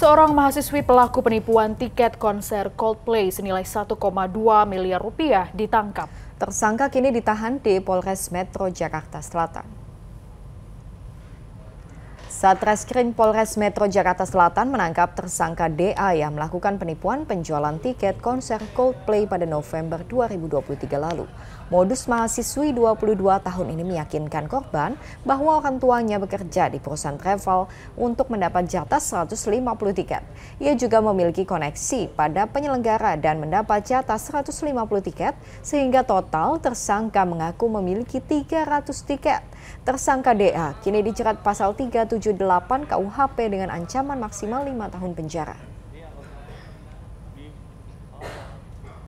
Seorang mahasiswi pelaku penipuan tiket konser Coldplay senilai 1,2 miliar rupiah ditangkap. Tersangka kini ditahan di Polres Metro Jakarta Selatan. Satreskrim Polres Metro Jakarta Selatan menangkap tersangka DA yang melakukan penipuan penjualan tiket konser Coldplay pada November 2023 lalu. Modus mahasiswi 22 tahun ini meyakinkan korban bahwa orang tuanya bekerja di perusahaan travel untuk mendapat jatah 150 tiket. Ia juga memiliki koneksi pada penyelenggara dan mendapat jatah 150 tiket sehingga total tersangka mengaku memiliki 300 tiket. Tersangka DA kini dijerat pasal 37 78 KUHP dengan ancaman maksimal 5 tahun penjara.